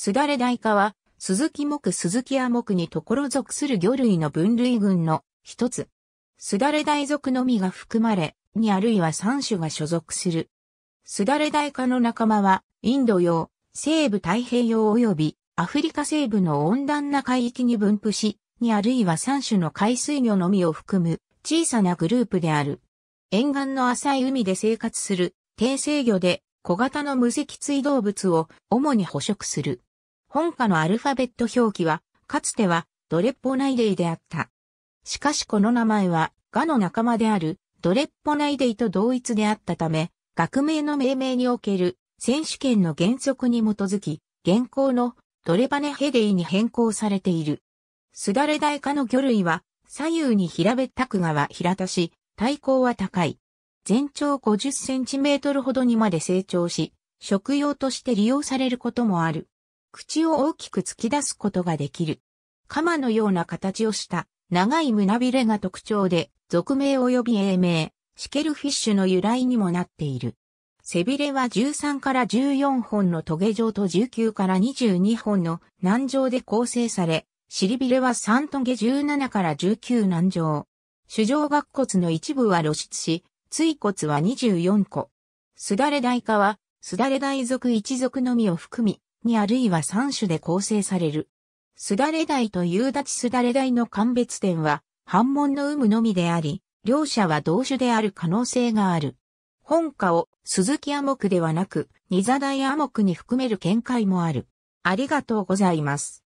すだれ大科は、鈴木木鈴木亜木にところ属する魚類の分類群の一つ。すだれ大属のみが含まれ、にあるいは三種が所属する。すだれ大科の仲間は、インド洋、西部太平洋及びアフリカ西部の温暖な海域に分布し、にあるいは三種の海水魚のみを含む小さなグループである。沿岸の浅い海で生活する低生魚で小型の無脊椎動物を主に捕食する。本家のアルファベット表記は、かつては、ドレッポナイデイであった。しかしこの名前は、ガの仲間である、ドレッポナイデイと同一であったため、学名の命名における選手権の原則に基づき、現行のドレバネヘデイに変更されている。すだれ大化の魚類は、左右に平べったくがは平たし、体高は高い。全長50センチメートルほどにまで成長し、食用として利用されることもある。口を大きく突き出すことができる。鎌のような形をした長い胸びれが特徴で、俗名及び英名、シケルフィッシュの由来にもなっている。背びれは13から14本のトゲ状と19から22本の軟状で構成され、尻びれは3トゲ17から19軟状。主上顎骨の一部は露出し、椎骨は24個。すだれ大化は、すだれ大属一族のみを含み、にあるいは三種で構成される。すだれ台と夕立ちすだれ台の鑑別点は、反問の有無のみであり、両者は同種である可能性がある。本家を鈴木亜目ではなく、ニ座大イ亜目に含める見解もある。ありがとうございます。